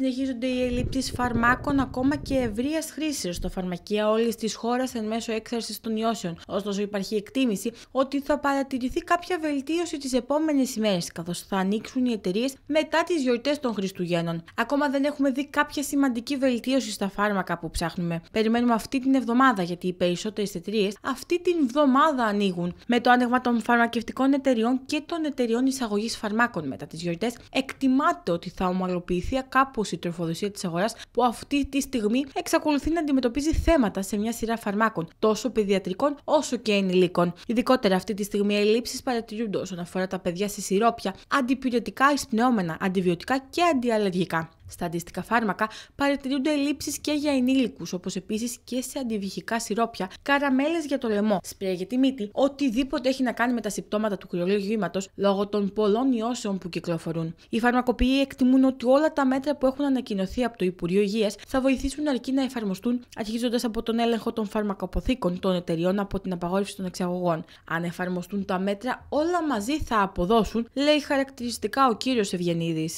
συνεχίζονται οι ελλείψεις φαρμάκων ακόμα και ευρείας χρήσης στο φαρμακεία όλης της χώρας εν μέσω έξαρση των ιώσεων. Ωστόσο, υπάρχει εκτίμηση ότι θα παρατηρηθεί κάποια βελτίωση τις επόμενες ημέρες, καθώς θα ανοίξουν οι εταιρείες μετά τις γιορτές των Χριστουγέννων. Ακόμα δεν έχουμε δει κάποια σημαντική βελτίωση στα φάρμακα που ψάχνουμε. Περιμένουμε αυτή την εβδομάδα, γιατί οι περισσότερες εταιρείες αυτή την εβδομάδα ανοίγουν. Με το άνοιγμα των φαρμακευτικών εταιριών και των εταιριών εισαγωγής φαρμάκων μετά τις γιορτές, εκτιμάται ότι θα ομαλοποιηθεί κάπως η τροφοδοσία της αγοράς που αυτή τη στιγμή εξακολουθεί να αντιμετωπίζει θέματα σε μια σειρά φαρμάκων, τόσο παιδιατρικών όσο και ενηλίκων. Ειδικότερα αυτή τη στιγμή οι ελλείψεις παρατηρούνται όσον αφορά τα παιδιά σε σιρόπια, αντιπυριωτικά, εισπνεώμενα, αντιβιωτικά και αντιαλλεργικά στα αντίστοιχα φάρμακα, παρατηρούνται λήψει και για ενήλικους, όπως επίσης και σε αντιβυχικά σιρόπια, καραμέλες για το λαιμό, σπρέα για τη μύτη, οτιδήποτε έχει να κάνει με τα συμπτώματα του κρυολόγιου ύματο λόγω των πολλών ιώσεων που κυκλοφορούν. Οι φαρμακοποιοί εκτιμούν ότι όλα τα μέτρα που έχουν ανακοινωθεί από το Υπουργείο Υγείας θα βοηθήσουν αρκεί να εφαρμοστούν αρχίζοντας από τον έλεγχο των φαρμακοποθήκων των εταιριών από την απαγόρευση των εξαγωγών. Αν εφαρμοστούν τα μέτρα, όλα μαζί θα αποδώσουν, λέει χαρακτηριστικά ο κύριος Ευγενίδης.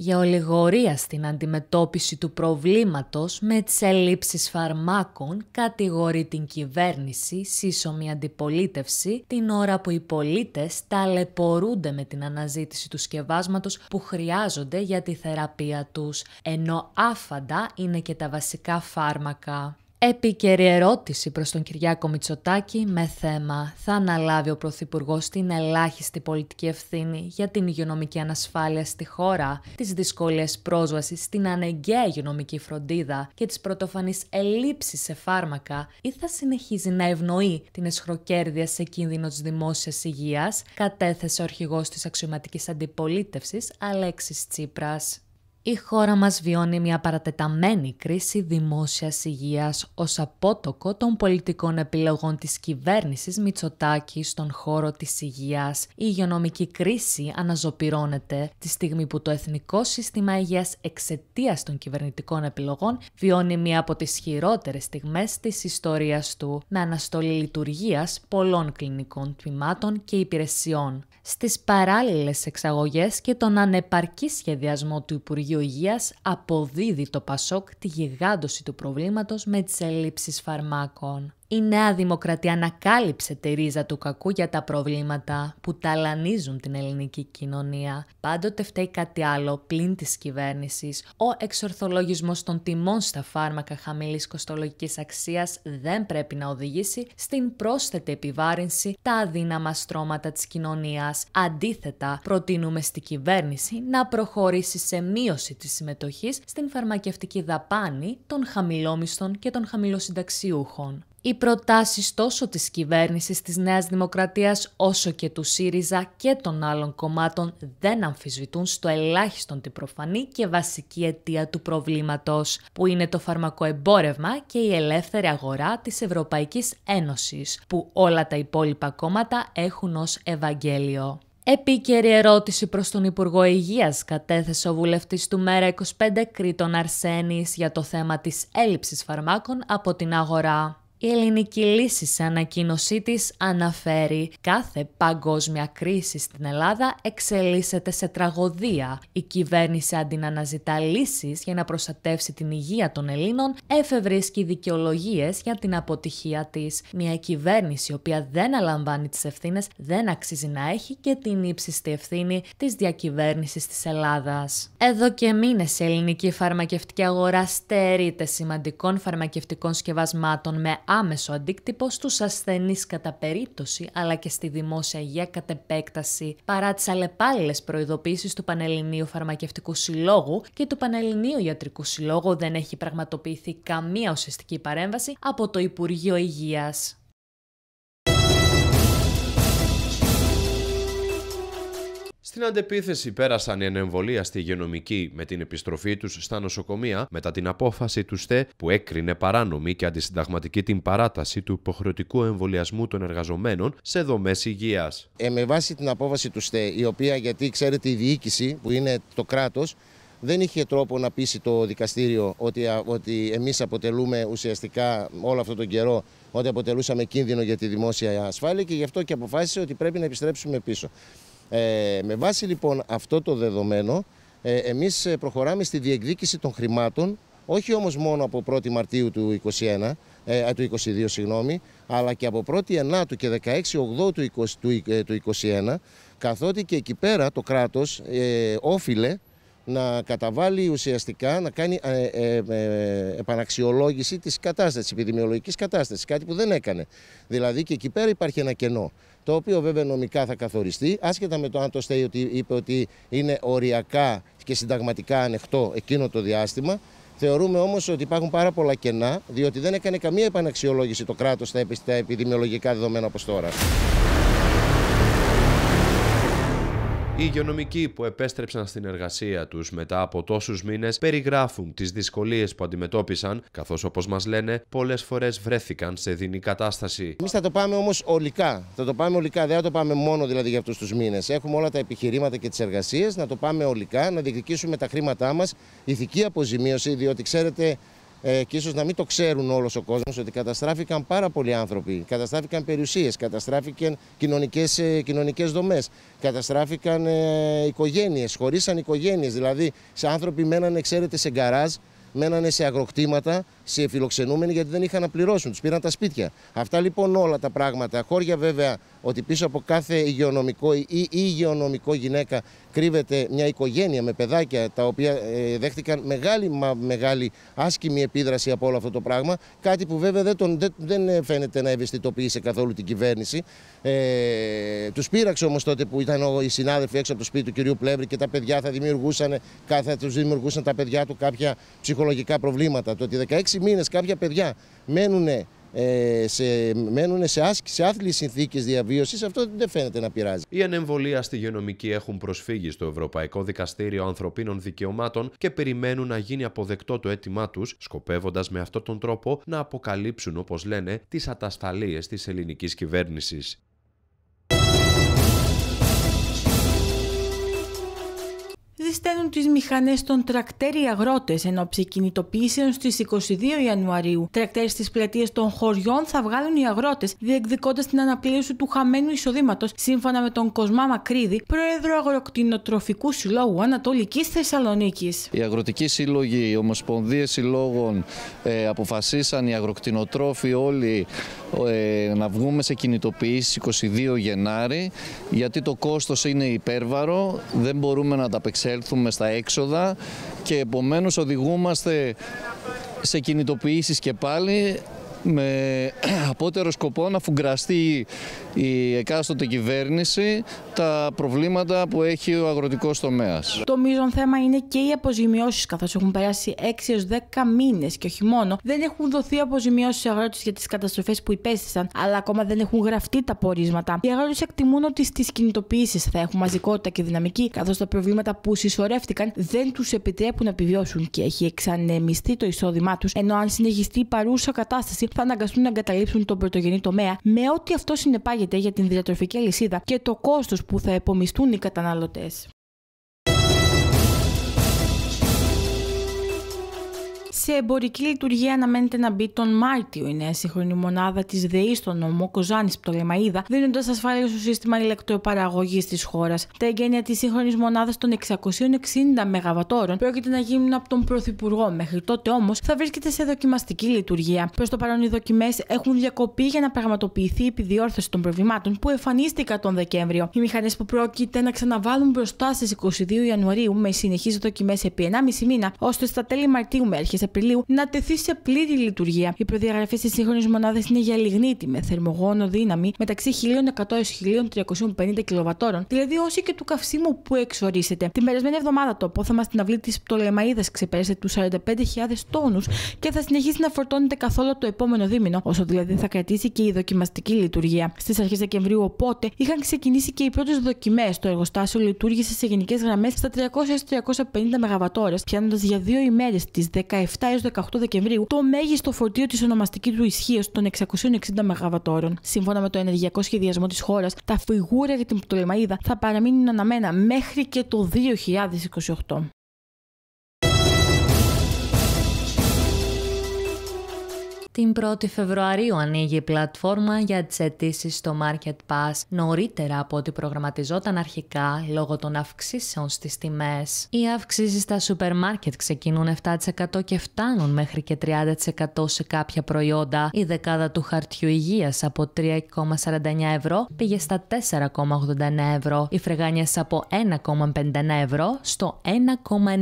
για ολιγορία στην αντιμετώπιση του προβλήματος με τις ελλείψεις φαρμάκων κατηγορεί την κυβέρνηση σύσσωμη αντιπολίτευση την ώρα που οι πολίτες ταλαιπωρούνται με την αναζήτηση του σκευάσματος που χρειάζονται για τη θεραπεία τους, ενώ άφαντα είναι και τα βασικά φάρμακα. Επίκαιρη ερώτηση προς τον Κυριάκο Μητσοτάκη με θέμα «Θα αναλάβει ο Πρωθυπουργός την ελάχιστη πολιτική ευθύνη για την υγειονομική ανασφάλεια στη χώρα, τις δυσκολίες πρόσβασης στην αναγκαία υγειονομική φροντίδα και τις πρωτοφανείς ελλείψεις σε φάρμακα ή θα συνεχίζει να ευνοεί την εσχροκέρδεια σε κίνδυνο της δημόσιας υγείας», κατέθεσε ο αρχηγός της αξιωματικής αντιπολίτευσης Αλέξης Τσίπρας η χώρα μας βιώνει μια παρατεταμένη κρίση δημόσιας υγείας ως απότοκο των πολιτικών επιλογών της κυβέρνησης Μητσοτάκη στον χώρο της υγείας. Η υγειονομική κρίση αναζωπυρώνεται τη στιγμή που το Εθνικό Σύστημα Υγείας εξαιτίας των κυβερνητικών επιλογών βιώνει μια από τις χειρότερες στιγμές της ιστορίας του με αναστολή λειτουργίας πολλών κλινικών τμήματων και υπηρεσιών. Στις παράλληλες εξαγωγές και τον ανεπαρκή σχεδιασμό του Υπουργείου Υγείας αποδίδει το Πασόκ τη γιγάντωση του προβλήματος με τις ελλείψεις φαρμάκων. Η Νέα Δημοκρατία ανακάλυψε τη ρίζα του κακού για τα προβλήματα που ταλανίζουν την ελληνική κοινωνία. Πάντοτε φταίει κάτι άλλο πλην της κυβέρνησης. Ο εξορθολογισμός των τιμών στα φάρμακα χαμηλής κοστολογικής αξίας δεν πρέπει να οδηγήσει στην πρόσθετη επιβάρυνση τα αδύναμα στρώματα της κοινωνίας. Αντίθετα, προτείνουμε στην κυβέρνηση να προχωρήσει σε μείωση της συμμετοχής στην φαρμακευτική δαπάνη των χαμηλόμισθων και των χαμηλοσυνταξιούχων. Οι προτάσεις τόσο της κυβέρνησης της Νέας Δημοκρατίας όσο και του ΣΥΡΙΖΑ και των άλλων κομμάτων δεν αμφισβητούν στο ελάχιστον την προφανή και βασική αιτία του προβλήματος, που είναι το φαρμακοεμπόρευμα και η ελεύθερη αγορά της Ευρωπαϊκής Ένωσης, που όλα τα υπόλοιπα κόμματα έχουν ως Ευαγγέλιο. Επίκαιρη ερώτηση προς τον Υπουργό Υγείας κατέθεσε ο βουλευτής του Μέρα 25 Κρήτων Αρσένης για το θέμα της έλλειψης φαρμάκων από την αγορά. Η ελληνική λύση σε ανακοίνωσή της αναφέρει «Κάθε παγκόσμια κρίση στην Ελλάδα εξελίσσεται σε τραγωδία. Η κυβέρνηση αντί να αναζητά λύσεις για να προστατεύσει την υγεία των Ελλήνων, εφευρίσκει δικαιολογίες για την αποτυχία της. Μια κυβέρνηση η οποία δεν αλαμβάνει τις ευθύνες δεν αξίζει να έχει και την ύψιστη ευθύνη της διακυβέρνησης της Ελλάδας. Εδώ και μήνες η ελληνική φαρμακευτική αγορά στερείται σημαντικών φαρμακευτικών σκευασμάτων με άμεσο αντίκτυπο στους ασθενείς κατά περίπτωση, αλλά και στη δημόσια υγεία κατ' επέκταση, παρά τις αλλεπάλληλες προειδοποιήσει του Πανελληνίου Φαρμακευτικού Συλλόγου και του Πανελληνίου Ιατρικού Συλλόγου δεν έχει πραγματοποιηθεί καμία ουσιαστική παρέμβαση από το Υπουργείο Υγείας. Στην αντεπίθεση πέρασαν οι στη γενομική με την επιστροφή τους στα νοσοκομεία μετά την απόφαση του ΣΤΕ που έκρινε παράνομη και αντισυνταγματική την παράταση του υποχρεωτικού εμβολιασμού των εργαζομένων σε δομές υγείας. Ε, με βάση την απόφαση του ΣΤΕ, η οποία γιατί ξέρετε η διοίκηση που είναι το κράτος δεν είχε τρόπο να πείσει το δικαστήριο ότι, ότι εμείς αποτελούμε ουσιαστικά όλο αυτόν τον καιρό ότι αποτελούσαμε κίνδυνο για τη δημόσια ασφάλεια και γι' αυτό και αποφάσισε ότι πρέπει να επιστρέψουμε πίσω. Ε, με βάση λοιπόν αυτό το δεδομένο, ε, εμείς ε, προχωράμε στη διεκδίκηση των χρημάτων, όχι όμως μόνο από 1η Μαρτίου του 21, ε, του 22, συγγνώμη, αλλά και από 1η Ενάτου και 16 η του, 2021, του, ε, καθότι και εκεί πέρα το κράτος ε, όφιλε να καταβάλει ουσιαστικά, να κάνει ε, ε, ε, επαναξιολόγηση της κατάστασης, επιδημιολογικής κατάστασης, κάτι που δεν έκανε. Δηλαδή και εκεί πέρα υπάρχει ένα κενό, το οποίο βέβαια νομικά θα καθοριστεί, άσχετα με το αν το ΣΤΕΙ ότι είπε ότι είναι οριακά και συνταγματικά ανοιχτό εκείνο το διάστημα, Θεωρούμε όμως ότι υπάρχουν πάρα πολλά κενά, διότι δεν έκανε καμία επαναξιολόγηση το κράτος στα επιδημιολογικά δεδομένα όπως τώρα. Οι υγειονομικοί που επέστρεψαν στην εργασία τους μετά από τόσους μήνες περιγράφουν τις δυσκολίες που αντιμετώπισαν, καθώς όπως μας λένε, πολλές φορές βρέθηκαν σε δινή κατάσταση. Εμείς θα το πάμε όμως ολικά. Θα το πάμε ολικά, δεν θα το πάμε μόνο δηλαδή για αυτούς τους μήνες. Έχουμε όλα τα επιχειρήματα και τις εργασίες, να το πάμε ολικά, να διεκδικήσουμε τα χρήματά μας, ηθική αποζημίωση, διότι ξέρετε ε, και ίσως να μην το ξέρουν όλος ο κόσμος ότι καταστράφηκαν πάρα πολλοί άνθρωποι, καταστράφηκαν περιουσίες, καταστράφηκαν κοινωνικές, ε, κοινωνικές δομές, καταστράφηκαν ε, οικογένειες, χωρίσαν οικογένειες, δηλαδή σε άνθρωποι μένανε ξέρετε σε γκαράζ, μένανε σε αγροκτήματα, σε φιλοξενούμενοι γιατί δεν είχαν να πληρώσουν, τους πήραν τα σπίτια. Αυτά λοιπόν όλα τα πράγματα. Χώρια βέβαια ότι πίσω από κάθε υγειονομικό ή υγειονομικό γυναίκα κρύβεται μια οικογένεια με παιδάκια τα οποία ε, δέχτηκαν μεγάλη, μα, μεγάλη άσκημη επίδραση από όλο αυτό το πράγμα. Κάτι που βέβαια δεν, τον, δεν, δεν ε, φαίνεται να σε καθόλου την κυβέρνηση. Ε, τους πείραξε όμως τότε που ήταν οι συνάδελφοι έξω από το σπίτι του κυρίου Πλεύρη και τα παιδιά θα δημιουργούσαν, θα τους δημιουργούσαν τα παιδιά του κάποια ψυχολογικά προβλήματα. Το ότι 16 μήνες κάποια παιδιά μένουν ε, σε, μένουνε σε, άσκηση, σε άθλιες συνθήκες διαβίωσης, αυτό δεν φαίνεται να πειράζει. Οι στη γενομική έχουν προσφύγει στο Ευρωπαϊκό Δικαστήριο Ανθρωπίνων Δικαιωμάτων και περιμένουν να γίνει αποδεκτό το αίτημά τους, σκοπεύοντας με αυτόν τον τρόπο να αποκαλύψουν, όπως λένε, τις ατασταλίες της ελληνικής κυβέρνησης. στέλνουν τις μηχανές των τρακτέρ οι αγρότες εν ώψη κινητοποιήσεων στι 22 Ιανουαρίου. Τρακτέρ στις πλατείες των χωριών θα βγάλουν οι αγρότες, διεκδικώντας την αναπλήρωση του χαμένου εισοδήματος, σύμφωνα με τον Κοσμά Μακρίδη, πρόεδρο Αγροκτηνοτροφικού Συλλόγου Ανατολικής Θεσσαλονίκης. Οι αγροτικοί σύλλογοι, οι ομοσπονδίες συλλόγων ε, αποφασίσαν οι αγροκτηνοτρόφοι όλοι ε, να βγούμε σε κινητοποιήσεις 22 Γενάρη, γιατί το κόστος είναι υπέρβαρο, δεν μπορούμε να τα απεξέλθουμε θουμε στα έξοδα και επομένως οδηγούμαστε σε κινητοποιήσεις και πάλι με απότερο σκοπό να φουγκραστεί η εκάστοτε κυβέρνηση τα προβλήματα που έχει ο αγροτικός τομέας. Το μείζον θέμα είναι και οι αποζημιώσεις καθώς έχουν περάσει 6 έως 10 μήνες και όχι μόνο. Δεν έχουν δοθεί αποζημιώσεις στους αγρότες για τις καταστροφές που υπέστησαν αλλά ακόμα δεν έχουν γραφτεί τα πορίσματα. Οι αγρότες εκτιμούν ότι στις κινητοποιήσεις θα έχουν μαζικότητα και δυναμική καθώς τα προβλήματα που συσσωρεύτηκαν δεν τους επιτρέπουν να επιβιώσουν και έχει εξανεμιστεί το εισόδημά τους ενώ αν συνεχιστεί η παρούσα κατάσταση θα αναγκαστούν να εγκαταλείψουν τον πρωτογενή τομέα με ό,τι αυτό συνεπάγεται για την διατροφική αλυσίδα και το κόστος που θα επομιστούν οι καταναλωτές. Σε εμπορική λειτουργία αναμένεται να μπει τον Μάρτιο η νέα σύγχρονη μονάδα της ΔΕΗ στο νομό Κοζάνης Πτολεμαίδα, δίνοντας ασφάλεια στο σύστημα ηλεκτροπαραγωγής της χώρας. Τα εγγένεια της σύγχρονης μονάδας των 660 ΜΒ πρόκειται να γίνουν από τον Πρωθυπουργό. Μέχρι τότε όμως θα βρίσκεται σε δοκιμαστική λειτουργία. Προς το παρόν, οι δοκιμές έχουν διακοπεί για να πραγματοποιηθεί η επιδιόρθωση των προβλημάτων που εμφανίστηκαν τον Δεκέμβριο. Οι μηχανές που πρόκειται να ξαναβάλουν μπροστά στις 22 Ιανουαρίου με συνεχείς δοκιμές επί 1,5 μήνα, ώστε στα τέλη Μαρτίου με έρχεσαι να τεθεί σε πλήρη λειτουργία. Οι προδιαγραφές στι σύγχρονε μονάδε είναι για λιγνίτη με θερμογόνο δύναμη μεταξύ 1100 1350 κιλοβατόρων, δηλαδή όσοι και του καυσίμου που εξορίσεται. Την περασμένη εβδομάδα το απόθεμα στην αυλή της Πτολεμαίδα ξεπέρασε τους 45.000 τόνους και θα συνεχίσει να φορτώνεται καθόλου το επόμενο δίμηνο, όσο δηλαδή θα κρατήσει και η δοκιμαστική λειτουργία. Στις αρχές Δεκεμβρίου, οπότε, είχαν ξεκινήσει και οι πρώτες δοκιμές. Το εργοστάσιο λειτουργήσε σε γενικές γραμμές στα 300-350 ΜΒ, πιάνοντας για δύο ημέρες τις 17 έω 18 Δεκεμβρίου το μέγιστο φορτίο της ονομαστικής του ισχύως των 660 ΜΒ. Σύμφωνα με το ενεργειακό σχεδιασμό της χώρας, τα φιγούρα για την πτωλεμαΐδα θα παραμείνουν αναμένα μέχρι και το 2028. Την 1η Φεβρουαρίου ανοίγει η πλατφόρμα για τις αιτήσεις στο Market Pass νωρίτερα από ό,τι προγραμματιζόταν αρχικά λόγω των αυξήσεων στις τιμές. Οι αυξήσεις στα σούπερ μάρκετ ξεκινούν 7% και φτάνουν μέχρι και 30% σε κάποια προϊόντα. Η δεκάδα του χαρτιού υγείας από 3,49 ευρώ πήγε στα 4,89 ευρώ. Οι φρεγάνιες από 1,51 ευρώ στο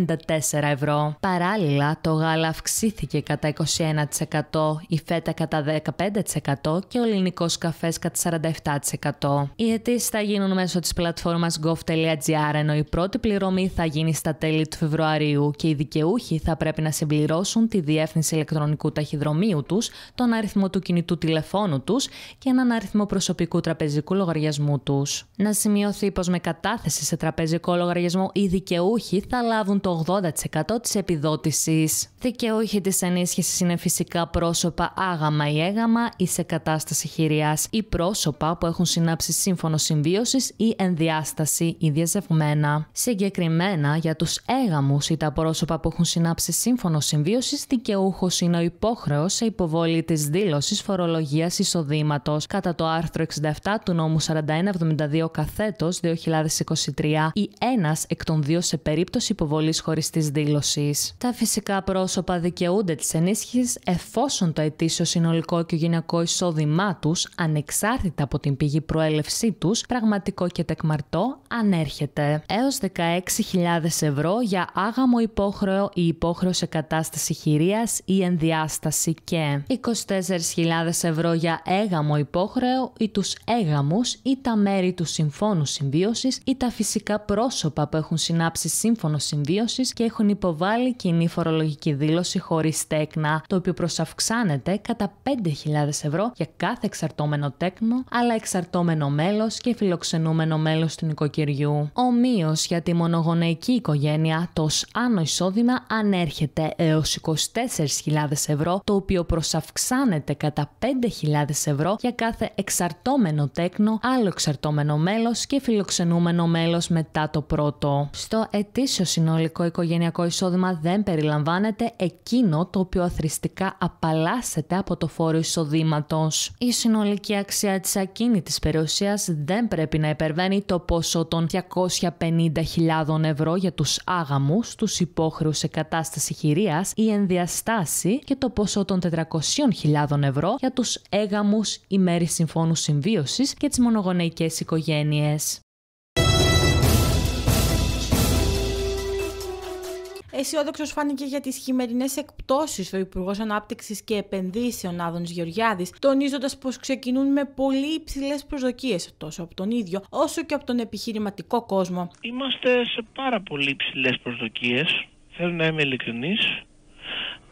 1,94 ευρώ. Παράλληλα, το γάλα αυξήθηκε κατά 21% η φέτα κατά 15% και ο ελληνικός καφές κατά 47%. Οι αιτήσεις θα γίνουν μέσω της πλατφόρμας gov.gr ενώ η πρώτη πληρωμή θα γίνει στα τέλη του Φεβρουαρίου και οι δικαιούχοι θα πρέπει να συμπληρώσουν τη διεύθυνση ηλεκτρονικού ταχυδρομείου τους, τον αριθμό του κινητού τηλεφώνου τους και έναν αριθμό προσωπικού τραπεζικού λογαριασμού τους. Να σημειωθεί πως με κατάθεση σε τραπεζικό λογαριασμό οι δικαιούχοι θα λάβουν το 80% της επιδότησης. Δικαιούχοι της ενίσχυσης είναι φυσικά πρόσωπα πρόσωπα άγαμα ή έγαμα ή σε κατάσταση χειριάς ή πρόσωπα που έχουν συνάψει σύμφωνο συμβίωσης ή ενδιάσταση ή διαζευμένα. Συγκεκριμένα για τους έγαμους ή τα πρόσωπα που έχουν συνάψει σύμφωνο συμβίωσης, δικαιούχος είναι ο υπόχρεος σε υποβολή της δήλωσης φορολογίας εισοδήματος κατά το άρθρο 67 του νόμου 4172 καθέτο 2023 ή ένας εκ των δύο σε περίπτωση υποβολής της δήλωσης. Τα φυσικά πρόσωπα δικαιούνται της ενίσχυσης εφόσον το ετήσιο συνολικό και γυναικό εισόδημά τους, ανεξάρτητα από την πηγή προέλευσή τους, πραγματικό και τεκμαρτό, ανέρχεται έως 16.000 ευρώ για άγαμο υπόχρεο ή υπόχρεο σε κατάσταση χειρίας ή ενδιάσταση και 24.000 ευρώ για έγαμο υπόχρεο ή τους έγαμους ή τα μέρη του συμφώνου συμβίωσης ή τα φυσικά πρόσωπα που έχουν συνάψει σύμφωνο συμβίωσης και έχουν υποβάλει κοινή φορολογική δήλωση χωρίς τέκνα, το οποίο προσαυξάνεται αυξάνεται κατά 5.000 ευρώ για κάθε εξαρτώμενο τέκνο, αλλά εξαρτώμενο μέλος και φιλοξενούμενο μέλος του νοικοκυριού. Ομοίως για τη μονογονεϊκή οικογένεια, το άνω εισόδημα ανέρχεται έως 24.000 ευρώ, το οποίο προσαυξάνεται κατά 5.000 ευρώ για κάθε εξαρτώμενο τέκνο, άλλο εξαρτώμενο μέλος και φιλοξενούμενο μέλος μετά το πρώτο. Στο ετήσιο συνολικό οικογενειακό εισόδημα δεν περιλαμβάνεται εκείνο το οποίο αθρηστικά απαλά από το φόρο εισοδήματος. Η συνολική αξία της ακίνητης περιουσίας δεν πρέπει να υπερβαίνει το ποσό των 250.000 ευρώ για τους άγαμους, τους υπόχρεους σε κατάσταση χειρίας ή ενδιαστάση και το ποσό των 400.000 ευρώ για τους έγαμους μέρη συμφώνου συμβίωσης και τις μονογονεϊκές οικογένειες. Αισιόδοξος φάνηκε για τις χειμερινές εκπτώσεις ο Υπουργός Ανάπτυξης και Επενδύσεων Άδων Γεωργιάδης, τονίζοντας πως ξεκινούν με πολύ υψηλές προσδοκίες τόσο από τον ίδιο όσο και από τον επιχειρηματικό κόσμο. Είμαστε σε πάρα πολύ υψηλές προσδοκίες. Θέλω να είμαι ειλικρινής.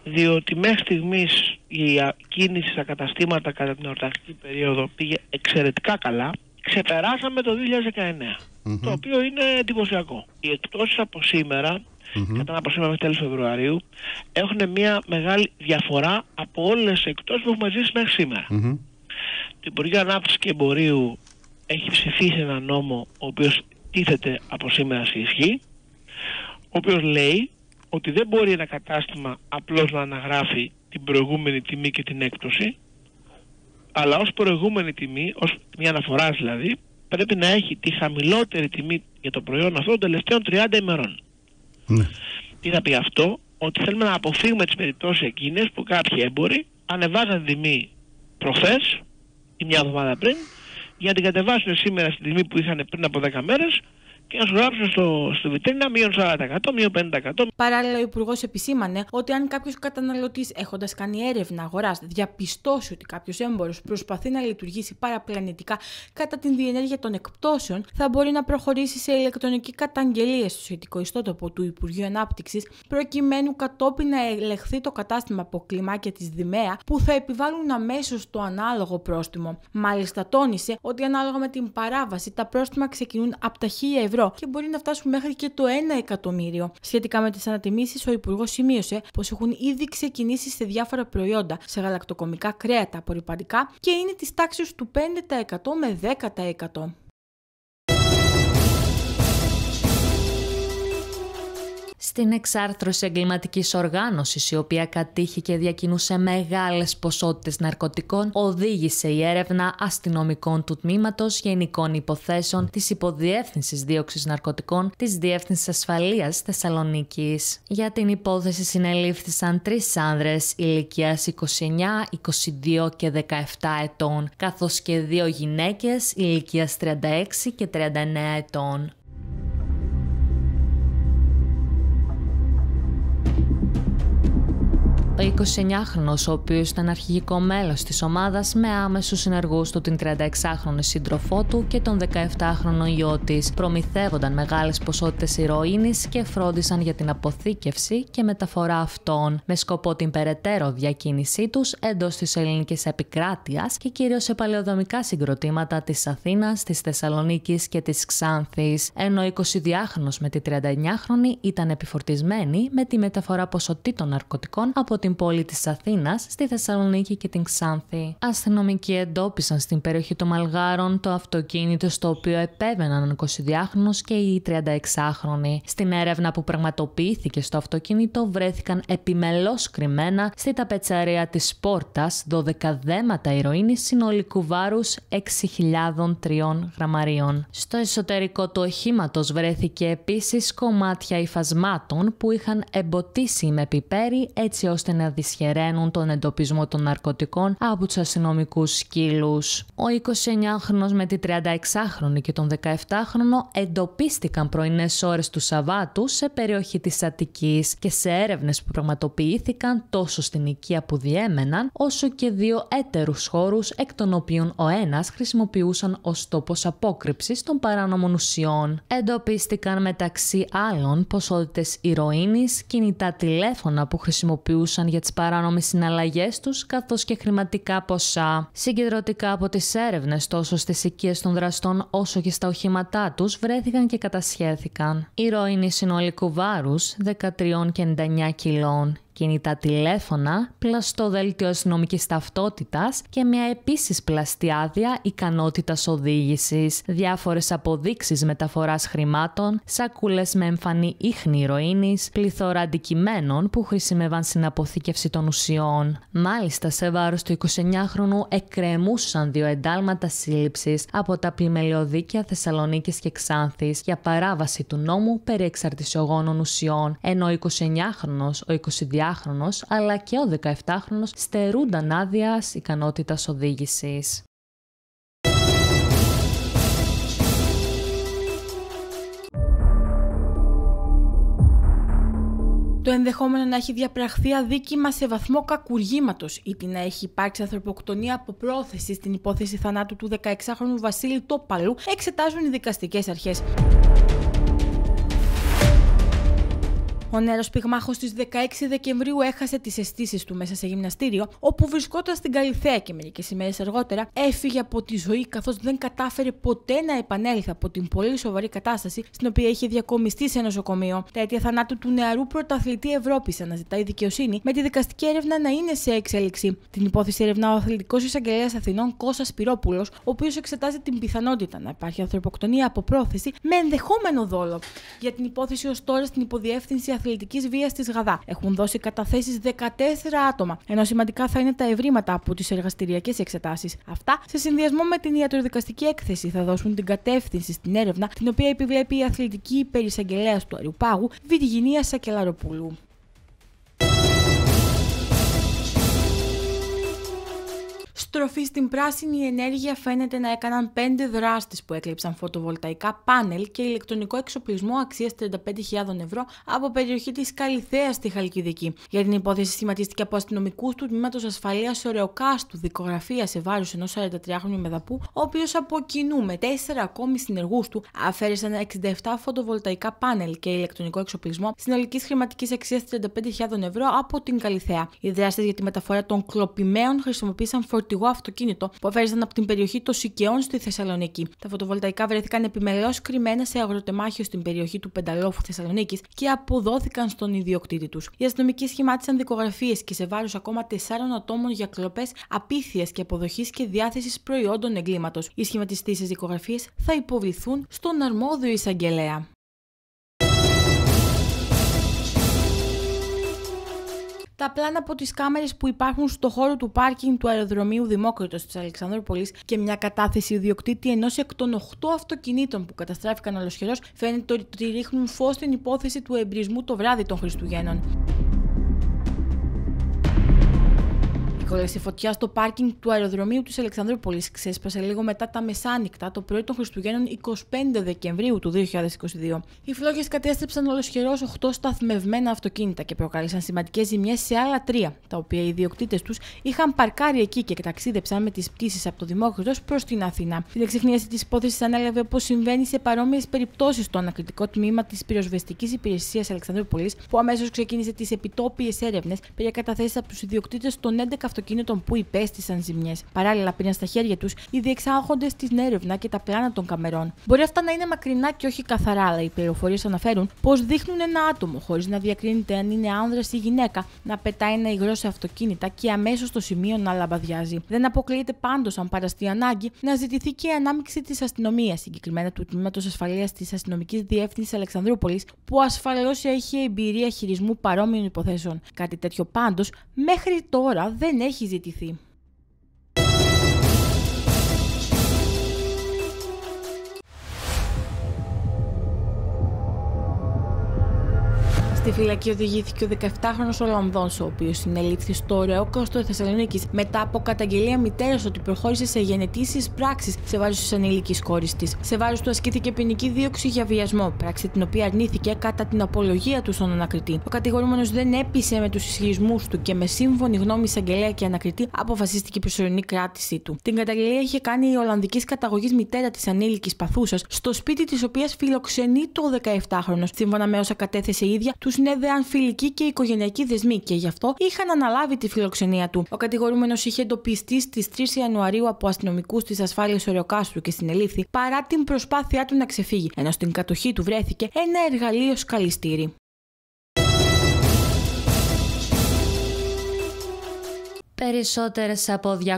Διότι μέχρι στιγμής η κίνηση στα καταστήματα κατά την εορταστική περίοδο πήγε εξαιρετικά καλά. Ξεπεράσαμε το 2019, το οποίο είναι εντυπωσιακό. Οι εκπτώσεις από σήμερα mm-hmm. κατά να προσέχουμε μέχρι τέλος Φεβρουαρίου έχουν μια μεγάλη διαφορά από όλες τις εκτός που έχουμε ζήσει μέχρι σήμερα. Mm-hmm. Το Υπουργείο Ανάπτυξης και Εμπορίου έχει ψηφίσει ένα νόμο ο οποίος τίθεται από σήμερα σε ισχύ ο οποίος λέει ότι δεν μπορεί ένα κατάστημα απλώς να αναγράφει την προηγούμενη τιμή και την έκπτωση αλλά ως προηγούμενη τιμή, ως μια αναφορά δηλαδή, πρέπει να έχει τη χαμηλότερη τιμή για το προϊόν αυτό των τελευταίων 30 ημερών. Ναι. Τι θα πει αυτό, ότι θέλουμε να αποφύγουμε τις περιπτώσεις εκείνες που κάποιοι έμποροι ανεβάζαν τιμή προχθές ή μια εβδομάδα πριν για να την κατεβάσουν σήμερα στη τιμή που είχαν πριν από 10 μέρες και να σου γράψουν στο, στο βιτρίνα μείον 40%, μείον 50%. Παράλληλα, ο Υπουργός επισήμανε ότι αν κάποιος καταναλωτής έχοντας κάνει έρευνα αγοράς διαπιστώσει ότι κάποιος έμπορος προσπαθεί να λειτουργήσει παραπλανητικά κατά την διενέργεια των εκπτώσεων, θα μπορεί να προχωρήσει σε ηλεκτρονική καταγγελία στο σχετικό ιστότοπο του Υπουργείου Ανάπτυξης, προκειμένου κατόπιν να ελεγχθεί το κατάστημα από κλιμάκια τη Δημαία που θα επιβάλλουν αμέσως το ανάλογο πρόστιμο. Μάλιστα, τόνισε ότι ανάλογα με την παράβαση τα πρόστιμα ξεκινούν από τα 1000 ευρώ και μπορεί να φτάσουν μέχρι και το 1 εκατομμύριο. Σχετικά με τις ανατιμήσεις, ο Υπουργός σημείωσε πως έχουν ήδη ξεκινήσει σε διάφορα προϊόντα, σε γαλακτοκομικά κρέατα, απορριπαντικά και είναι της τάξης του 5% με 10%. στην εξάρθρωση εγκληματικής οργάνωσης, η οποία κατήχε και διακινούσε μεγάλες ποσότητες ναρκωτικών, οδήγησε η έρευνα αστυνομικών του τμήματος Γενικών Υποθέσεων της Υποδιεύθυνσης Δίωξης Ναρκωτικών της Διεύθυνσης Ασφαλείας Θεσσαλονίκης. Για την υπόθεση συνελήφθησαν τρεις άνδρες ηλικία 29, 22 και 17 ετών, καθώς και δύο γυναίκες ηλικίας 36 και 39 ετών. Ο 29χρονος, ο οποίος ήταν αρχηγικό μέλος της ομάδας με άμεσους συνεργούς του την 36χρονη σύντροφό του και τον 17χρονο γιο της, προμηθεύονταν μεγάλες ποσότητες ηρωίνης και φρόντισαν για την αποθήκευση και μεταφορά αυτών, με σκοπό την περαιτέρω διακίνησή τους εντός της ελληνικής επικράτειας και κυρίως σε παλαιοδομικά συγκροτήματα της Αθήνας, της Θεσσαλονίκης και της Ξάνθης, ενώ ο 22χρονος με τη 39χρονη ήταν επιφορτισμένη με τη μεταφορά ποσοτήτων ναρκωτικών από την πόλη της Αθήνας στη Θεσσαλονίκη και την Ξάνθη. Αστυνομικοί εντόπισαν στην περιοχή των Μαλγάρων το αυτοκίνητο στο οποίο επέβαιναν ο 22χρονος και οι 36χρονη. Στην έρευνα που πραγματοποιήθηκε στο αυτοκίνητο βρέθηκαν επιμελώς κρυμμένα στη ταπετσαρία της πόρτας 12 δέματα ηρωίνης συνολικού βάρους 6.003 γραμμαρίων. Στο εσωτερικό του οχήματος βρέθηκε επίσης κομμάτια υφασμάτων που είχαν εμποτίσει με πιπέρι έτσι ώστε να δυσχεραίνουν τον εντοπισμό των ναρκωτικών από τους αστυνομικούς σκύλους. Ο 29χρονο με τη 36χρονη και τον 17χρονο εντοπίστηκαν πρωινές ώρες του Σαββάτου σε περιοχή της Αττικής και σε έρευνες που πραγματοποιήθηκαν τόσο στην οικία που διέμεναν, όσο και δύο έτερους χώρους εκ των οποίων ο ένας χρησιμοποιούσαν ως τόπος απόκρυψης των παράνομων ουσιών. Εντοπίστηκαν μεταξύ άλλων ποσότητες ηρωίνης, κινητά τηλέφωνα που χρησιμοποιούσαν για τις παράνομες συναλλαγές τους, καθώς και χρηματικά ποσά. Συγκεντρωτικά από τις έρευνες, τόσο στις οικίες των δραστών όσο και στα οχήματά τους, βρέθηκαν και κατασχέθηκαν. Η ροήνη συνολικού βάρους 13 και 99 κιλών κινητά τηλέφωνα, πλαστό δέλτιο αστυνομικής ταυτότητας και μια επίσης πλαστή άδεια ικανότητας οδήγησης, διάφορες αποδείξεις μεταφοράς χρημάτων, σακούλες με εμφανή ίχνη ηρωίνης, πληθώρα αντικειμένων που χρησιμεύαν στην αποθήκευση των ουσιών. Μάλιστα, σε βάρος του 29χρονου εκκρεμούσαν δύο εντάλματα σύλληψης από τα πλημελιωδίκια Θεσσαλονίκης και Ξάνθης για παράβαση του νόμου περί εξαρτησιογόνων ουσιών, ενώ ο 29χρονο, ο 22 αλλά και ο 17 χρόνο στερούνταν άδεια ικανότητας οδήγησης. Το ενδεχόμενο να έχει διαπραχθεί αδίκημα σε βαθμό κακουργήματος ή την να έχει υπάρξει ανθρωποκτονία από πρόθεση στην υπόθεση θανάτου του 16χρονου Βασίλη Τόπαλου εξετάζουν οι δικαστικές αρχές. Ο νέος πυγμάχος της 16 Δεκεμβρίου έχασε τις αισθήσεις του μέσα σε γυμναστήριο, όπου βρισκόταν στην Καλυθέα και μερικές ημέρες αργότερα έφυγε από τη ζωή καθώς δεν κατάφερε ποτέ να επανέλθει από την πολύ σοβαρή κατάσταση στην οποία είχε διακομιστεί σε νοσοκομείο. Τα αίτια θανάτου του νεαρού πρωταθλητή Ευρώπης αναζητάει δικαιοσύνη, με τη δικαστική έρευνα να είναι σε εξέλιξη. Την υπόθεση ερευνά ο αθλητικός εισαγγελέα Αθηνών Κώσα Πυρόπουλος, ο οποίος εξετάζει την πιθανότητα να υπάρχει ανθρωποκτονία από πρόθεση με ενδεχόμενο δόλο. Για την υπόθεση ως τώρα στην υποδιεύθυνση αθλητικής βίας τη Γαδά. Έχουν δώσει καταθέσεις 14 άτομα, ενώ σημαντικά θα είναι τα ευρήματα από τις εργαστηριακές εξετάσεις. Αυτά, σε συνδυασμό με την ιατροδικαστική έκθεση, θα δώσουν την κατεύθυνση στην έρευνα, την οποία επιβλέπει η αθλητική υπερησαγγελέα του Αριουπάγου, Βιτγινία Σακελαροπούλου. τροφή στην πράσινη ενέργεια φαίνεται να έκαναν πέντε δράστες που έκλεψαν φωτοβολταϊκά πάνελ και ηλεκτρονικό εξοπλισμό αξίας 35.000 ευρώ από περιοχή της Καλιθέα στη Χαλκιδική. Για την υπόθεση σχηματίστηκε από αστυνομικούς του τμήματος ασφαλείας Ωρεοκάστου, δικογραφία σε βαρο ενός ενός 43χρονου μεδαπού, ο οποίος από κοινού με τέσσερα ακόμη συνεργούς του αφαίρεσαν 67 φωτοβολταϊκά πάνελ και ηλεκτρονικό εξοπλισμό συνολικής χρηματικής αξίας 35.000 ευρώ από την Καλιθέα. Οι δράστες για τη μεταφορά των κλοπημαίων χρησιμοποίησαν φορτηγό οδηγό αυτοκίνητο που έφεραν από την περιοχή των Σικαιών στη Θεσσαλονίκη. Τα φωτοβολταϊκά βρέθηκαν επιμελώς κρυμμένα σε αγροτεμάχιο στην περιοχή του Πενταλόφου Θεσσαλονίκης και αποδόθηκαν στον ιδιοκτήτη τους. Οι αστυνομικοί σχημάτισαν δικογραφίες και σε βάρος ακόμα τεσσάρων ατόμων για κλοπές απίθειας και αποδοχής και διάθεσης προϊόντων εγκλήματος. Οι σχηματιστήσεις δικογραφίες θα υποβληθούν στον αρμόδιο εισαγγελέα. τα πλάνα από τις κάμερες που υπάρχουν στο χώρο του πάρκινγκ του αεροδρομίου Δημόκρητο της Αλεξανδρούπολης και μια κατάθεση ιδιοκτήτη ενός εκ των 8 αυτοκινήτων που καταστράφηκαν ολοσχερός φαίνεται ότι ρίχνουν φως στην υπόθεση του εμπρισμού το βράδυ των Χριστουγέννων. δύσκολε. Η φωτιά στο πάρκινγκ του αεροδρομίου της Αλεξανδρούπολης ξέσπασε λίγο μετά τα μεσάνυχτα το πρωί των Χριστουγέννων 25 Δεκεμβρίου του 2022. Οι φλόγες κατέστρεψαν ολοσχερός 8 σταθμευμένα αυτοκίνητα και προκάλεσαν σημαντικές ζημιές σε άλλα τρία, τα οποία οι ιδιοκτήτες τους είχαν παρκάρει εκεί και ταξίδεψαν με τις πτήσεις από το Δημόκριτο προς την Αθήνα. Την εξεχνίαση της υπόθεσης ανέλαβε όπως συμβαίνει σε παρόμοιες περιπτώσεις το ανακριτικό τμήμα της πυροσβεστικής υπηρεσίας Αλεξανδρούπολης, που αμέσως ξεκίνησε τις επιτόπιες έρευνες περί καταθέσει από τους ιδιοκτήτες των 11 αυτοκινήτων αυτοκίνητων που υπέστησαν ζημιές, παράλληλα πήραν στα χέρια τους οι διεξάγοντες την έρευνα και τα πλάνα των καμερών. Μπορεί αυτά να είναι μακρινά και όχι καθαρά, αλλά οι πληροφορίες αναφέρουν πως δείχνουν ένα άτομο, χωρίς να διακρίνεται αν είναι άνδρας ή γυναίκα, να πετάει ένα υγρό σε αυτοκίνητα και αμέσως το σημείο να λαμπαδιάζει. Δεν αποκλείεται πάντως, αν παραστεί ανάγκη, να ζητηθεί και η ανάμειξη της αστυνομίας, συγκεκριμένα του τμήματος ασφαλείας της αστυνομικής διεύθυνσης Αλεξανδρούπολης, που ασφαλώς έχει εμπειρία χειρισμού παρόμοιων υποθέσεων. Κάτι τέτοιο πάντως μέχρι τώρα δεν έχει έχει ζητηθεί. Στη φυλακή οδηγήθηκε ο 17χρονο Ολλανδός, ο οποίος συνελήφθη στο ωραίο Κόστο Θεσσαλονίκης μετά από καταγγελία μητέρας ότι προχώρησε σε γενετήσεις πράξης σε βάρος της ανήλικης κόρης της. Σε βάρος του ασκήθηκε ποινική δίωξη για βιασμό, πράξη την οποία αρνήθηκε κατά την απολογία του στον ανακριτή. Ο κατηγορούμενος δεν έπεισε με τους ισχυρισμούς του και με σύμφωνη γνώμη εισαγγελέα και ανακριτή αποφασίστηκε η προσωρινή κράτησή του. Την καταγγελία είχε κάνει η Ολλανδικής καταγωγής μητέρα της ανήλικης παθούσας, στο σπίτι της οποίας φιλοξενεί το 17χρονο, σύμφωνα με όσα κατέθεσε η ίδια τους συνέδεαν φιλικοί και οικογενειακοί δεσμοί και γι' αυτό είχαν αναλάβει τη φιλοξενία του. Ο κατηγορούμενος είχε εντοπιστεί στις 3 Ιανουαρίου από αστυνομικούς της ασφάλειας Οριοκάστρου και συνελήφθη παρά την προσπάθειά του να ξεφύγει, ενώ στην κατοχή του βρέθηκε ένα εργαλείο σκαλιστήρι. Περισσότερες από 200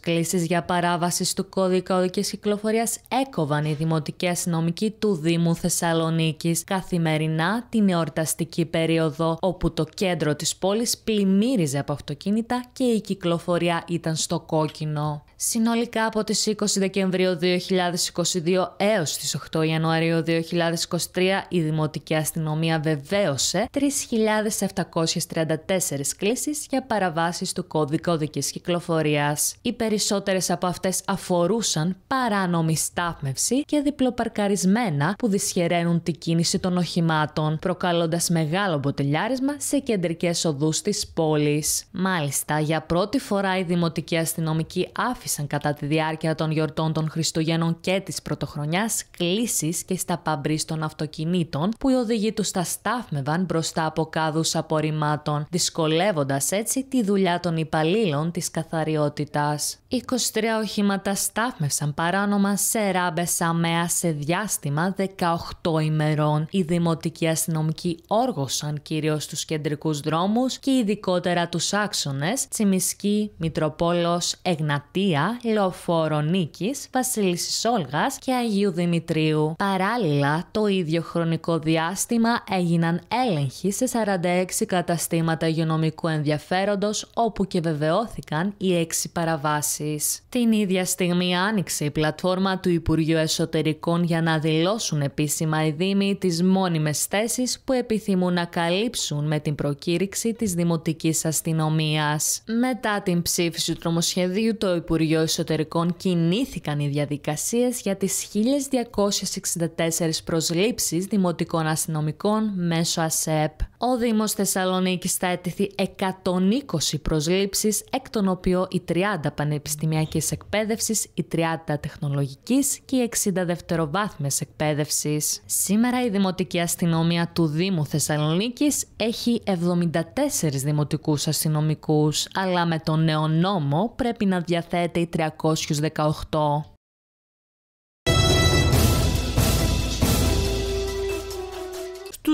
κλήσεις για παράβασης του κώδικα οδικής κυκλοφορίας έκοβαν οι δημοτικοί αστυνομικοί του Δήμου Θεσσαλονίκης καθημερινά την εορταστική περίοδο όπου το κέντρο της πόλης πλημμύριζε από αυτοκίνητα και η κυκλοφορία ήταν στο κόκκινο. Συνολικά από τις 20 Δεκεμβρίου 2022 έως τις 8 Ιανουαρίου 2023 η Δημοτική Αστυνομία βεβαίωσε 3.734 κλήσεις για παραβάσεις του κώδικα οδικής κυκλοφορίας. Οι περισσότερες από αυτές αφορούσαν παράνομη στάθμευση και διπλοπαρκαρισμένα που δυσχεραίνουν την κίνηση των οχημάτων, προκαλώντας μεγάλο μποτελιάρισμα σε κεντρικές οδούς της πόλης. Μάλιστα, για πρώτη φορά η Δημοτική Αστυνομική άφησε άφησαν κατά τη διάρκεια των γιορτών των Χριστουγέννων και της πρωτοχρονιάς κλήσει και στα παμπρί των αυτοκινήτων που οι οδηγοί τους τα στάφμευαν μπροστά από κάδους απορριμμάτων, δυσκολεύοντας έτσι τη δουλειά των υπαλλήλων της καθαριότητας. 23 οχήματα στάφμευσαν παράνομα σε ράμπες αμαία σε διάστημα 18 ημερών. Οι δημοτικοί αστυνομικοί όργωσαν κυρίως τους κεντρικούς δρόμους και ειδικότερα τους άξονες Τσιμισκή, Μητροπόλος, Εγνατία, Λόφόρο νίκη, Βασίλισσα Όλγας και Αγίου Δημητρίου. Παράλληλα, το ίδιο χρονικό διάστημα έγιναν έλεγχοι σε 46 καταστήματα υγειονομικού ενδιαφέροντος, όπου και βεβαιώθηκαν οι έξι παραβάσεις. Την ίδια στιγμή άνοιξε η πλατφόρμα του Υπουργείου Εσωτερικών για να δηλώσουν επίσημα οι Δήμοι τις μόνιμες θέσεις που επιθυμούν να καλύψουν με την προκήρυξη της δημοτικής αστυνομίας. Μετά την ψήφιση του νομοσχεδίου, το Υπουργείο Υπουργείο Εσωτερικών κινήθηκαν οι διαδικασίες για τις 1.264 προσλήψεις δημοτικών αστυνομικών μέσω ΑΣΕΠ. Ο Δήμος Θεσσαλονίκης θα έτηθει 120 προσλήψεις, εκ των οποίων οι 30 πανεπιστημιακές εκπαίδευσης, οι 30 τεχνολογικής και οι 60 δευτεροβάθμιας εκπαίδευσης. Σήμερα η Δημοτική Αστυνομία του Δήμου Θεσσαλονίκης έχει 74 δημοτικούς αστυνομικούς, αλλά με τον νέο νόμο πρέπει να διαθέτει 318.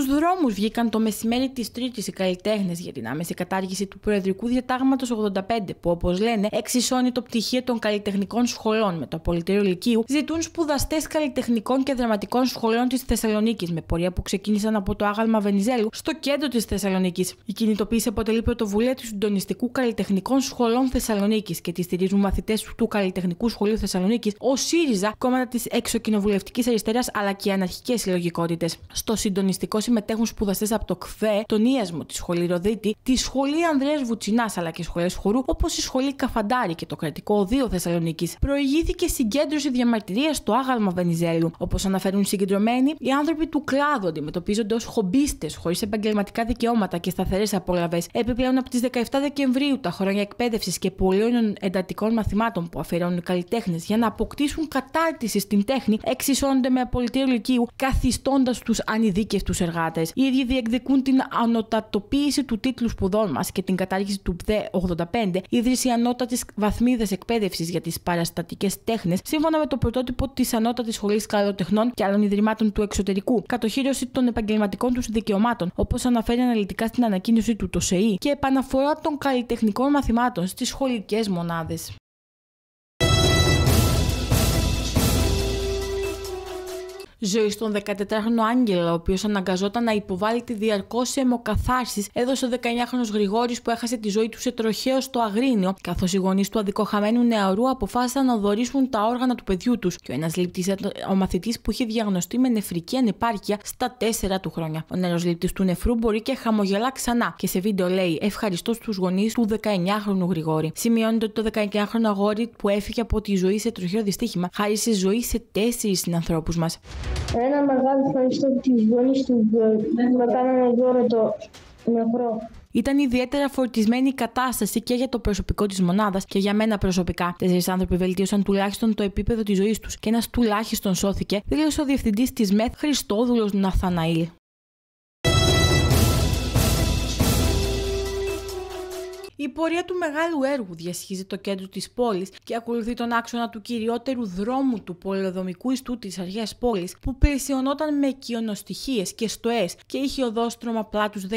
στους βγήκαν το μεσημέρι της τρίτης οι καλλιτέχνες για την άμεση κατάργηση του Προεδρικού Διατάγματος 85 που όπως λένε εξισώνει το πτυχίο των καλλιτεχνικών σχολών με το Πολιτήριο Λυκείου ζητούν σπουδαστές καλλιτεχνικών και δραματικών σχολών της Θεσσαλονίκης με πορεία που ξεκίνησαν από το άγαλμα Βενιζέλου στο κέντρο της Θεσσαλονίκης. Η κινητοποίηση αποτελεί πρωτοβουλία του συντονιστικού καλλιτεχνικών σχολών Θεσσαλονίκης και τη στηρίζουν μαθητές του Καλλιτεχνικού Σχολείου Θεσσαλονίκης, ο ΣΥΡΙΖΑ, κόμματα της εξοκοινοβουλευτικής αριστεράς αλλά και αναρχικές συλλογικότητες. Στο συντονιστικό συμμετέχουν σπουδαστές από το ΚΦΕ, τον Ιασμο, τη Σχολή Ροδίτη, τη Σχολή Ανδρέας Βουτσινάς αλλά και σχολές χορού, όπως η Σχολή Καφαντάρη και το Κρατικό Οδείο Θεσσαλονίκης. Προηγήθηκε συγκέντρωση διαμαρτυρίας στο άγαλμα Βενιζέλου. Όπως αναφέρουν συγκεντρωμένοι, οι άνθρωποι του κλάδου αντιμετωπίζονται ως χομπίστες, χωρίς επαγγελματικά δικαιώματα και σταθερές απόλαυε. Επιπλέον από τις 17 Δεκεμβρίου, τα χρόνια εκπαίδευσης και πολλών εντατικών μαθημάτων που αφιερώνουν οι καλλιτέχνες για να αποκτήσουν κατάρτιση στην τέχνη, εξισώνονται με απολυτήριο λυκείου, καθιστώντας τους ανειδίκευτους εργάτες. Οι ίδιοι διεκδικούν την ανωτατοποίηση του τίτλου σπουδών μας και την κατάργηση του ΠΔΕ 85, ίδρυση ανώτατη βαθμίδα εκπαίδευσης για τις παραστατικές τέχνες, σύμφωνα με το πρωτότυπο της ανώτατης σχολής Καλλιτεχνών και άλλων ιδρυμάτων του εξωτερικού, κατοχύρωση των επαγγελματικών τους δικαιωμάτων, όπως αναφέρει αναλυτικά στην ανακοίνωση του το ΣΕΗ, και επαναφορά των καλλιτεχνικών μαθημάτων στις σχολικές μονάδες. ζωή στον 14χρονο Άγγελα, ο οποίος αναγκαζόταν να υποβάλει τη διαρκώς σε αιμοκαθάρση, έδωσε ο 19χρονο Γρηγόρης που έχασε τη ζωή του σε τροχαίο στο Αγρίνιο, καθώς οι γονείς του αδικοχαμένου νεαρού αποφάσισαν να δωρήσουν τα όργανα του παιδιού τους και ο ένας λήπτης, ε, ο μαθητής που είχε διαγνωστεί με νεφρική ανεπάρκεια στα 4 του χρόνια. Ο νέος λήπτης του νεφρού μπορεί και χαμογελά ξανά και σε βίντεο λέει ευχαριστώ στους γονείς του 19χρονου Γρηγόρη. Σημειώνεται ότι το 19χρονο αγόρι που έφυγε από τη ζωή σε τροχαίο δυστύχημα χάρισε ζωή σε τέσσερις συνανθρώπους μας. Ένα μεγάλο ευχαριστώ γονείς τους ε, που με το Ήταν ιδιαίτερα φορτισμένη η κατάσταση και για το προσωπικό της μονάδας και για μένα προσωπικά. Τέσσερις άνθρωποι βελτίωσαν τουλάχιστον το επίπεδο της ζωής τους και ένας τουλάχιστον σώθηκε, δήλωσε ο διευθυντής της ΜΕΘ Χριστόδουλος Ναθαναήλ. Η πορεία του μεγάλου έργου διασχίζει το κέντρο της πόλης και ακολουθεί τον άξονα του κυριότερου δρόμου του πολεοδομικού ιστού της αρχαίας Πόλης, που πλησιωνόταν με κοιονοστοιχίε και στοές και είχε οδόστρωμα πλάτους 16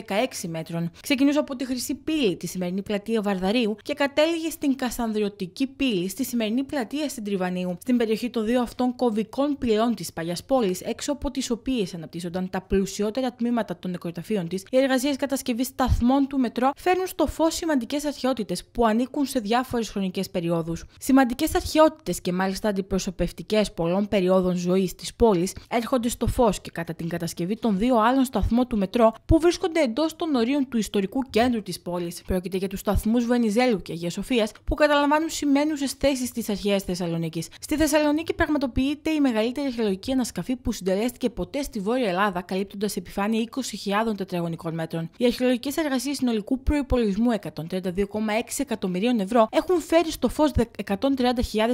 μέτρων. Ξεκινούσε από τη Χρυσή Πύλη, της σημερινή πλατεία Βαρδαρίου και κατέληγε στην Κασανδριωτική Πύλη, στη σημερινή πλατεία Συντριβανίου, στην περιοχή των δύο αυτών κοβικών πυλών της παλιάς πόλης, έξω από τις οποίες αναπτύσσονταν τα πλουσιότερα τμήματα των νεκροταφείων της, οι εργασίες κατασκευής σταθμών του μετρό φέρνουν στο φως σημαντικό σημαντικές αρχαιότητες που ανήκουν σε διάφορες χρονικές περιόδους. Σημαντικές αρχαιότητες και μάλιστα αντιπροσωπευτικές πολλών περιόδων ζωής της πόλης έρχονται στο φως και κατά την κατασκευή των δύο άλλων σταθμών του μετρό που βρίσκονται εντός των ορίων του ιστορικού κέντρου της πόλης. Πρόκειται για τους σταθμούς Βενιζέλου και Αγίας Σοφίας που καταλαμβάνουν σημαίνουσες θέσεις τη αρχαία Θεσσαλονίκης. Στη Θεσσαλονίκη πραγματοποιείται η μεγαλύτερη αρχαιολογική ανασκαφή που συντελέστηκε ποτέ στη Βόρεια Ελλάδα, καλύπτοντας επιφάνεια 20.000 τετραγωνικών μέτρων. Οι αρχαιολογικές εργασίες συνολικού προπολογισμού 32,6 εκατομμυρίων ευρώ έχουν φέρει στο φως 130.000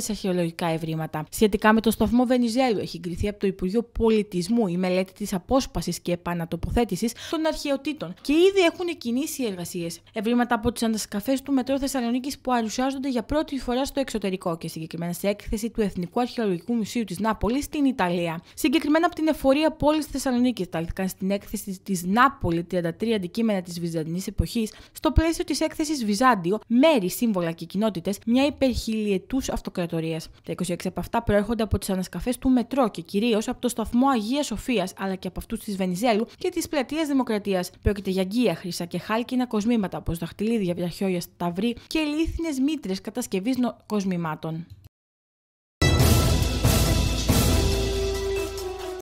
αρχαιολογικά ευρήματα. Σχετικά με το σταθμό Βενιζέλου, έχει εγκριθεί από το Υπουργείο Πολιτισμού η μελέτη της απόσπασης και επανατοποθέτησης των αρχαιοτήτων και ήδη έχουν κινήσει οι εργασίες. Ευρήματα από τις αντασκαφές του Μετρό Θεσσαλονίκης που παρουσιάζονται για πρώτη φορά στο εξωτερικό και συγκεκριμένα σε έκθεση του Εθνικού Αρχαιολογικού Μουσείου της Νάπολης στην Ιταλία. Συγκεκριμένα από την εφορία πόλη Θεσσαλονίκη, ταλήθηκαν στην έκθεση της Νάπολη 33 αντικείμενα της Βυζαντινής εποχής στο πλαίσιο της έκθεσης επίσης Βυζάντιο, μέρη, σύμβολα και κοινότητες μια υπερχιλιετούς αυτοκρατορίας. Τα 26 από αυτά προέρχονται από τις ανασκαφές του Μετρό και κυρίως από το σταθμό Αγίας Σοφίας, αλλά και από αυτούς της Βενιζέλου και της Πλατείας Δημοκρατίας. Πρόκειται για γκία, χρυσά και χάλκινα κοσμήματα όπως δαχτυλίδια, βιαχιόγια, σταυρί και λίθινες μήτρες κατασκευής κοσμημάτων.